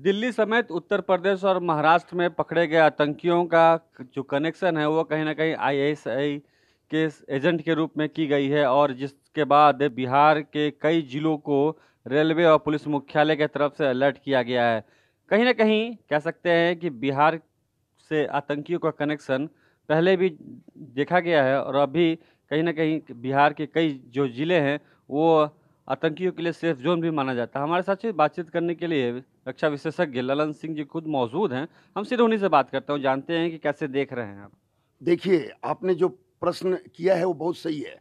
दिल्ली समेत उत्तर प्रदेश और महाराष्ट्र में पकड़े गए आतंकियों का जो कनेक्शन है वो कहीं ना कहीं आईएसआई के एजेंट के रूप में की गई है और जिसके बाद बिहार के कई जिलों को रेलवे और पुलिस मुख्यालय के तरफ से अलर्ट किया गया है कहीं ना कहीं कह सकते हैं कि बिहार से आतंकियों का कनेक्शन पहले भी देखा गया है और अभी कहीं ना कहीं बिहार के कई जो ज़िले हैं वो आतंकियों के लिए सेफ जोन भी माना जाता है हमारे साथ बातचीत करने के लिए रक्षा विशेषज्ञ ललन सिंह जी खुद मौजूद हैं हम सिर्फ उन्हीं से बात करते हैं जानते हैं कि कैसे देख रहे हैं आप देखिए आपने जो प्रश्न किया है वो बहुत सही है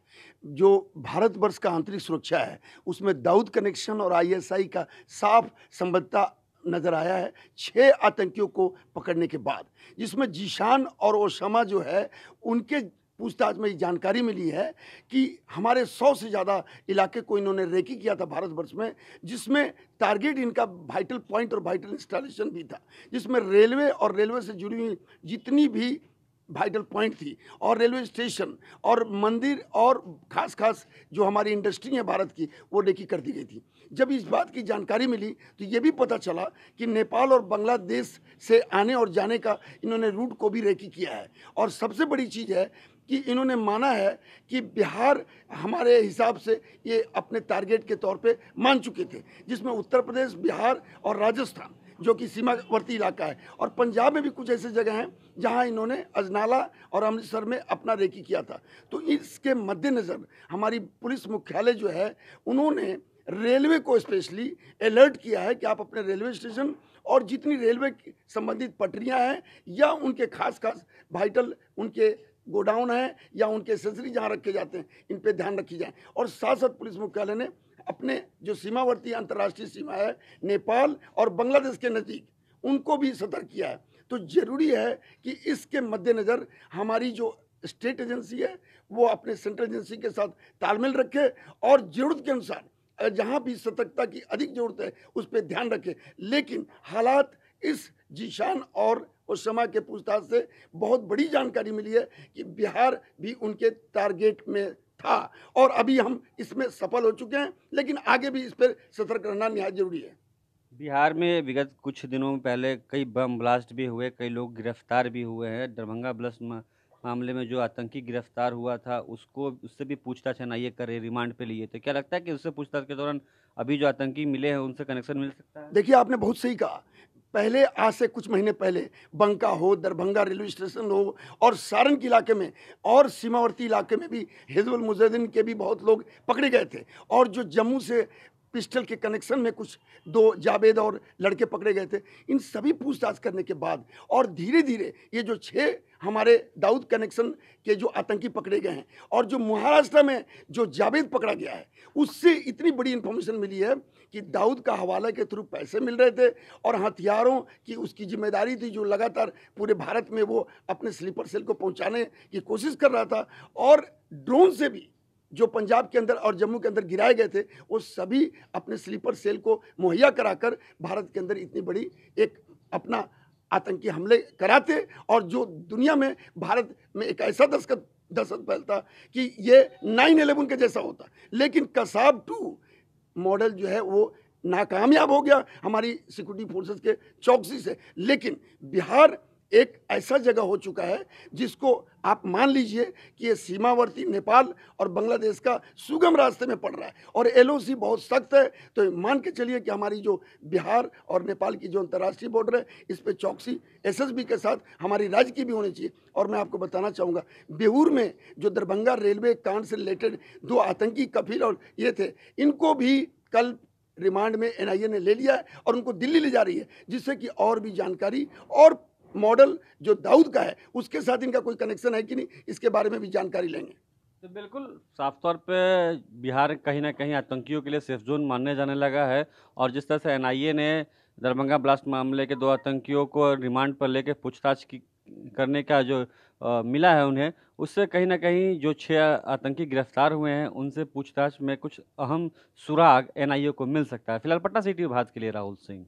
जो भारतवर्ष का आंतरिक सुरक्षा है उसमें दाऊद कनेक्शन और आईएसआई का साफ संबद्धता नज़र आया है छः आतंकियों को पकड़ने के बाद जिसमें जीशान और ओसामा जो है उनके पूछताछ में ये जानकारी मिली है कि हमारे सौ से ज़्यादा इलाके को इन्होंने रेकी किया था भारतवर्ष में जिसमें टारगेट इनका वाइटल पॉइंट और वाइटल इंस्टॉलेशन भी था जिसमें रेलवे और रेलवे से जुड़ी हुई जितनी भी वाइटल पॉइंट थी और रेलवे स्टेशन और मंदिर और खास खास जो हमारी इंडस्ट्री है भारत की वो रेकी कर दी गई थी जब इस बात की जानकारी मिली तो ये भी पता चला कि नेपाल और बांग्लादेश से आने और जाने का इन्होंने रूट को भी रेकी किया है और सबसे बड़ी चीज़ है कि इन्होंने माना है कि बिहार हमारे हिसाब से ये अपने टारगेट के तौर पे मान चुके थे जिसमें उत्तर प्रदेश बिहार और राजस्थान जो कि सीमावर्ती इलाका है और पंजाब में भी कुछ ऐसे जगह हैं जहां इन्होंने अजनाला और अमृतसर में अपना रेकी किया था तो इसके मद्देनज़र हमारी पुलिस मुख्यालय जो है उन्होंने रेलवे को स्पेशली अलर्ट किया है कि आप अपने रेलवे स्टेशन और जितनी रेलवे संबंधित पटरियाँ हैं या उनके खास खास वाइटल उनके गोडाउन हैं या उनके सेंसरी जहाँ रखे जाते हैं इन पे ध्यान रखी जाए और साथ साथ पुलिस मुख्यालय ने अपने जो सीमावर्ती अंतर्राष्ट्रीय सीमा है नेपाल और बांग्लादेश के नज़दीक उनको भी सतर्क किया है तो ज़रूरी है कि इसके मद्देनज़र हमारी जो स्टेट एजेंसी है वो अपने सेंट्रल एजेंसी के साथ तालमेल रखे और ज़रूरत के अनुसार जहाँ भी सतर्कता की अधिक ज़रूरत है उस पर ध्यान रखे लेकिन हालात इस जीशान और उस समय के पूछताछ से बहुत बड़ी जानकारी मिली है कि बिहार भी उनके टारगेट में था और अभी हम इसमें सफल हो चुके हैं लेकिन आगे भी इस पर सतर्क रहना निहायत जरूरी है बिहार में विगत कुछ दिनों पहले कई बम ब्लास्ट भी हुए कई लोग गिरफ्तार भी हुए हैं दरभंगा ब्लास्ट मामले में जो आतंकी गिरफ्तार हुआ था उसको उससे भी पूछताछ एनआईए कर रही रिमांड पे लिए तो क्या लगता है कि उससे पूछताछ के दौरान अभी जो आतंकी मिले हैं उनसे कनेक्शन मिल सकता है देखिए आपने बहुत सही कहा पहले आज से कुछ महीने पहले बंका हो दरभंगा रेलवे स्टेशन हो और सारण के इलाके में और सीमावर्ती इलाके में भी हिजबुल मुजाहिदीन के भी बहुत लोग पकड़े गए थे और जो जम्मू से पिस्टल के कनेक्शन में कुछ दो जावेद और लड़के पकड़े गए थे इन सभी पूछताछ करने के बाद और धीरे धीरे ये जो छः हमारे दाऊद कनेक्शन के जो आतंकी पकड़े गए हैं और जो महाराष्ट्र में जो जावेद पकड़ा गया है उससे इतनी बड़ी इन्फॉर्मेशन मिली है कि दाऊद का हवाला के थ्रू पैसे मिल रहे थे और हथियारों की उसकी जिम्मेदारी थी जो लगातार पूरे भारत में वो अपने स्लीपर सेल को पहुंचाने की कोशिश कर रहा था और ड्रोन से भी जो पंजाब के अंदर और जम्मू के अंदर गिराए गए थे वो सभी अपने स्लीपर सेल को मुहैया कराकर भारत के अंदर इतनी बड़ी एक अपना आतंकी हमले कराते और जो दुनिया में भारत में एक ऐसा दस्त दहशत फैलता कि ये नाइन एलेवन के जैसा होता लेकिन कसाब टू मॉडल जो है वो नाकामयाब हो गया हमारी सिक्योरिटी फोर्सेस के चौकसी से लेकिन बिहार एक ऐसा जगह हो चुका है जिसको आप मान लीजिए कि ये सीमावर्ती नेपाल और बांग्लादेश का सुगम रास्ते में पड़ रहा है और एलओसी बहुत सख्त है तो मान के चलिए कि हमारी जो बिहार और नेपाल की जो अंतर्राष्ट्रीय बॉर्डर है इस पर चौकसी एसएसबी के साथ हमारी राज्य की भी होनी चाहिए और मैं आपको बताना चाहूँगा बेहूर में जो दरभंगा रेलवे कांड से रिलेटेड दो आतंकी कफिल और ये थे इनको भी कल रिमांड में एनआईए ने ले लिया है और उनको दिल्ली ले जा रही है जिससे कि और भी जानकारी और मॉडल जो दाऊद का है उसके साथ इनका कोई कनेक्शन है कि नहीं इसके बारे में भी जानकारी लेंगे तो बिल्कुल साफ तौर पे बिहार कहीं ना कहीं आतंकियों के लिए सेफ जोन मानने जाने लगा है और जिस तरह से एनआईए ने दरभंगा ब्लास्ट मामले के दो आतंकियों को रिमांड पर लेकर पूछताछ की करने का जो आ, मिला है उन्हें उससे कहीं ना कहीं जो छः आतंकी गिरफ्तार हुए हैं उनसे पूछताछ में कुछ अहम सुराग एनआईए को मिल सकता है फिलहाल पटना सिटी विभाग के लिए राहुल सिंह